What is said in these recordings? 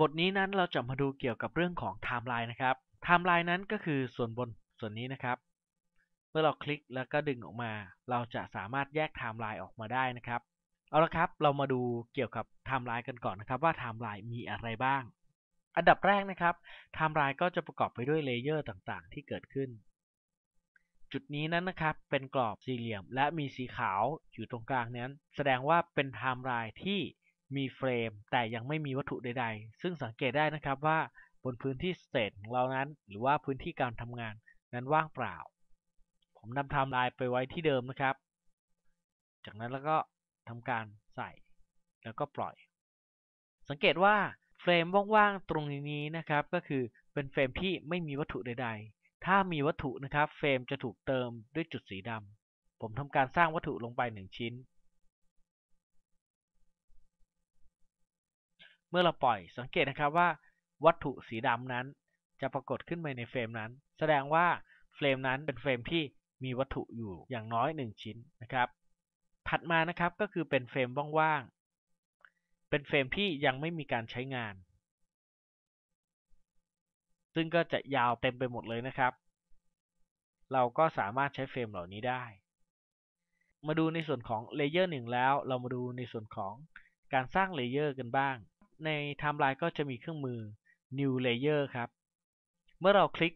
บทนี้นั้นเราจะมาดูเกี่ยวกับเรื่องของไทม์ไลน์นะครับไทม์ไลน์นั้นก็คือส่วนบนส่วนนี้นะครับ เมื่อเราคลิกแล้วก็ดึงออกมา เราจะสามารถแยกไทม์ไลน์ออกมาได้นะครับ เอาละครับเรามาดูเกี่ยวกับไทม์ไลน์กันก่อนนะครับว่าไทม์ไลน์มีอะไรบ้าง อันดับแรกนะครับไทม์ไลน์ก็จะประกอบไปด้วยเลเยอร์ต่างๆ ที่เกิดขึ้น จุดนี้นั้นนะครับเป็นกรอบสี่เหลี่ยม และมีสีขาวอยู่ตรงกลางนั้นแสดงว่าเป็นไทม์ไลน์ที่มีเฟรมแต่ยังไม่มีวัตถุใดๆ ซึ่งสังเกตได้นะครับว่าบนพื้นที่เศษของเรานั้น หรือว่าพื้นที่การทำงานนั้นว่างเปล่า ผมนำไทม์ไลน์ไปไว้ที่เดิมนะครับ จากนั้นแล้วก็ทำการใส่ แล้วก็ปล่อย สังเกตว่าเฟรมว่างๆตรงนี้นะครับ ก็คือเป็นเฟรมที่ไม่มีวัตถุใด ๆ ถ้ามีวัตถุนะครับเฟรมจะถูกเติมด้วยจุดสีดำผมทำการสร้างวัตถุลงไป1ชิ้นเมื่อเราปล่อยสังเกตนะครับว่าวัตถุสีดำนั้น จะปรากฏขึ้นมาในเฟรมนั้น แสดงว่าเฟรมนั้นเป็นเฟรมที่มีวัตถุอยู่อย่างน้อย 1 ชิ้นนะครับถัดมานะครับก็คือเป็นเฟรมว่างๆเป็นเฟรมที่ยังไม่มีการใช้งาน ซึ่งก็จะยาวเต็มไปหมดเลยนะครับ เราก็สามารถใช้เฟรมเหล่านี้ได้ มาดูในส่วนของเลเยอร์หนึ่งแล้วเรามาดูในส่วนของการสร้างเลเยอร์กันบ้างในไทม์ไลน์ก็จะมีเครื่องมือ new layer ครับ เมื่อเราคลิก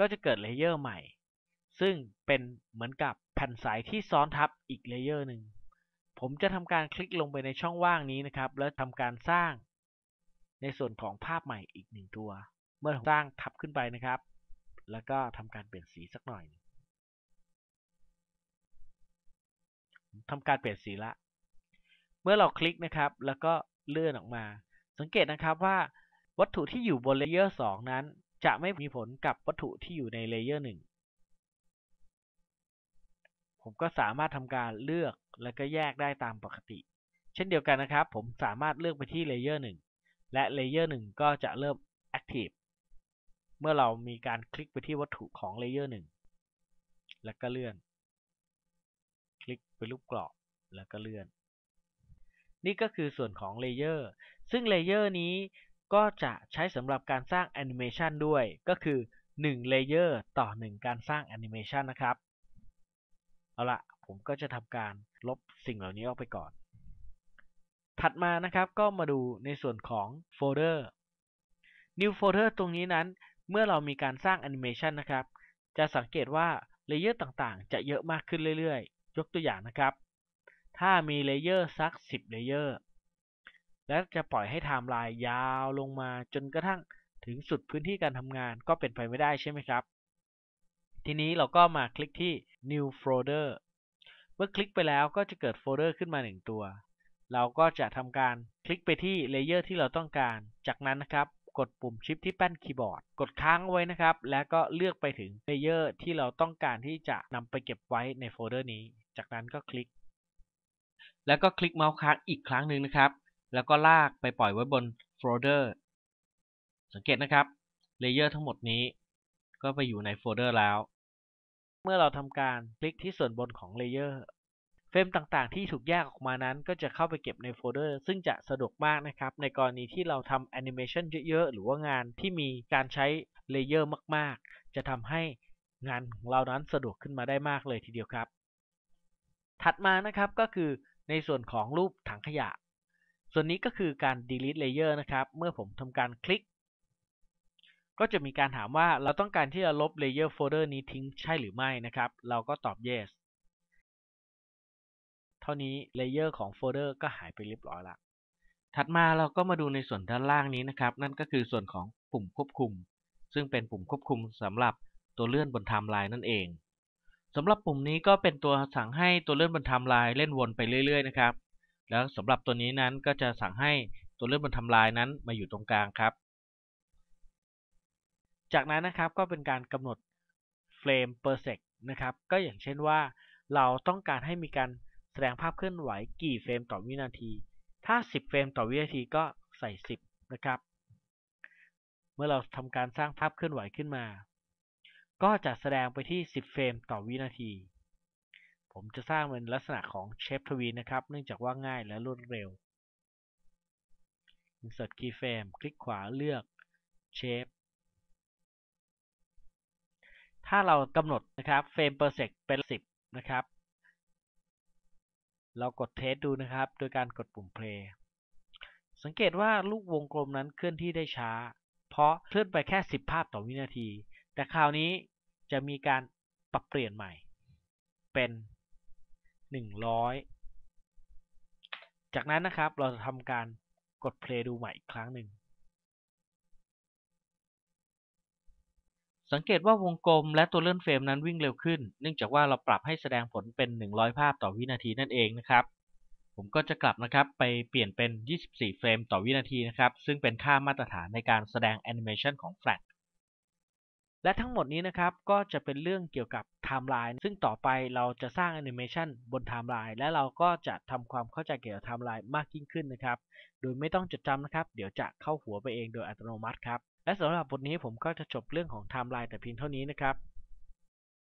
ก็จะเกิดเลเยอร์ใหม่ ซึ่งเป็นเหมือนกับแผ่นสายที่ซ้อนทับอีกเลเยอร์หนึ่งผมจะทำการคลิกลงไปในช่องว่างนี้นะครับ แล้วทำการสร้าง ในส่วนของภาพใหม่อีกหนึ่งตัว เมื่อสร้างทับขึ้นไปนะครับ แล้วก็ทำการเปลี่ยนสีสักหน่อย ทำการเปลี่ยนสีละ เมื่อเราคลิกนะครับ แล้วก็เลื่อนออกมา สังเกตนะครับว่าวัตถุที่อยู่บนเลเยอร์2นั้นจะไม่มีผลกับวัตถุที่อยู่ในเลเยอร์1 ผมก็สามารถทำการเลือกและก็แยกได้ตามปกติ เช่นเดียวกันนะครับ ผมสามารถเลือกไปที่เลเยอร์1 และเลเยอร์1ก็จะเริ่มแอคทีฟเมื่อเรามีการคลิกไปที่วัตถุของเลเยอร์1 แล้วก็เลื่อน คลิกไปรูปกรอบแล้วก็เลื่อนนี่ก็คือส่วนของเลเยอร์ ซึ่งเลเยอร์นี้ก็จะใช้สำหรับการสร้างแอนิเมชันด้วย ก็คือ1เลเยอร์ต่อ 1 การสร้างแอนิเมชันนะครับ เอาละผมก็จะทำการลบสิ่งเหล่านี้ออกไปก่อน ถัดมานะครับก็มาดูในส่วนของโฟลเดอร์ new folder ตรงนี้นั้นเมื่อเรามีการสร้างแอนิเมชันนะครับ จะสังเกตว่าเลเยอร์ต่างๆ จะเยอะมากขึ้นเรื่อยๆ ยกตัวอย่างนะครับถ้ามีเลเยอร์สัก 10เลเยอร์และจะปล่อยให้ไทม์ไลน์ยาวลงมาจนกระทั่งถึงสุดพื้นที่การทำงานก็เป็นไปไม่ได้ใช่ไหมครับ ทีนี้เราก็มาคลิกที่ new folder เมื่อคลิกไปแล้วก็จะเกิดโฟลเดอร์ขึ้นมา 1 ตัว เราก็จะทำการคลิกไปที่เลเยอร์ที่เราต้องการ จากนั้นนะครับกดปุ่มชิปที่แป้นคีย์บอร์ด กดค้างไว้นะครับแล้วก็เลือกไปถึงเลเยอร์ที่เราต้องการที่จะนำไปเก็บไว้ในโฟลเดอร์นี้จากนั้นก็คลิกแล้วก็คลิกเมาส์ค้างอีกครั้งหนึ่งนะครับ แล้วก็ลากไปปล่อยไว้บนโฟลเดอร์ สังเกตนะครับ เลเยอร์ทั้งหมดนี้ ก็ไปอยู่ในโฟลเดอร์แล้ว เมื่อเราทำการคลิกที่ส่วนบนของเลเยอร์ เฟรมต่างๆที่ถูกแยกออกมานั้น ก็จะเข้าไปเก็บในโฟลเดอร์ ซึ่งจะสะดวกมากนะครับ ในกรณีที่เราทำแอนิเมชันเยอะๆ หรือว่างานที่มีการใช้เลเยอร์มากๆ จะทำให้งานของเรานั้นสะดวกขึ้นมาได้มากเลยทีเดียวครับ ถัดมานะครับก็คือในส่วนของรูปถังขยะ ส่วนนี้ก็คือการ delete layer นะครับ เมื่อผมทำการคลิก ก็จะมีการถามว่าเราต้องการที่จะลบ layer folder นี้ทิ้งใช่หรือไม่นะครับ เราก็ตอบ yes เท่านี้ layer ของโฟลเดอร์ก็หายไปเรียบร้อยละถัดมาเราก็มาดูในส่วนด้านล่างนี้นะครับ นั่นก็คือส่วนของปุ่มควบคุม ซึ่งเป็นปุ่มควบคุมสำหรับตัวเลื่อนบนไทม์ไลน์นั่นเองสำหรับปุ่มนี้ก็เป็นตัวสั่งให้ตัวเลื่อนบนทำลายเล่นวนไปเรื่อยๆ นะครับ แล้วสำหรับตัวนี้นั้นก็จะสั่งให้ตัวเลื่อนบนทำลายนั้นมาอยู่ตรงกลางครับ จากนั้นนะครับก็เป็นการกำหนดเฟรม per sec นะครับ ก็อย่างเช่นว่าเราต้องการให้มีการแสดงภาพเคลื่อนไหวกี่เฟรมต่อวินาที ถ้า 10เฟรมต่อวินาทีก็ใส่ 10นะครับ เมื่อเราทำการสร้างภาพเคลื่อนไหวขึ้นมาก็จะแสดงไปที่ 10 เฟรมต่อวินาที ผมจะสร้างเป็นลักษณะของเชฟทวีนะครับ เนื่องจากว่าง่ายและรวดเร็ว Insert Keyframe คลิกขวาเลือกเชฟถ้าเรากำหนดนะครับเฟรม per sec เป็น 10 นะครับ เรากดเทสดูนะครับ โดยการกดปุ่ม play สังเกตว่าลูกวงกลมนั้นเคลื่อนที่ได้ช้า เพราะเคลื่อนไปแค่ 10 ภาพต่อวินาทีแต่คราวนี้จะมีการปรับเปลี่ยนใหม่ เป็นหนึ่งร้อยจากนั้นนะครับเราจะทำการกด play ดูใหม่อีกครั้งหนึ่ง สังเกตว่าวงกลมและตัวเลื่อนเฟรมนั้นวิ่งเร็วขึ้น เนื่องจากว่าเราปรับให้แสดงผลเป็น 100 ภาพต่อวินาทีนั่นเองนะครับ ผมก็จะกลับนะครับไปเปลี่ยนเป็น 24 เฟรมต่อวินาทีนะครับซึ่งเป็นค่ามาตรฐานในการแสดงแอนิเมชันของแฟลชและทั้งหมดนี้นะครับก็จะเป็นเรื่องเกี่ยวกับไทม์ไลน์ซึ่งต่อไปเราจะสร้างแอนิเมชันบนไทม์ไลน์และเราก็จะทำความเข้าใจเกี่ยวกับไทม์ไลน์มากยิ่งขึ้นนะครับ โดยไม่ต้องจดจำนะครับ เดี๋ยวจะเข้าหัวไปเองโดยอัตโนมัติครับ และสำหรับบทนี้ผมก็จะจบเรื่องของไทม์ไลน์แต่เพียงเท่านี้นะครับ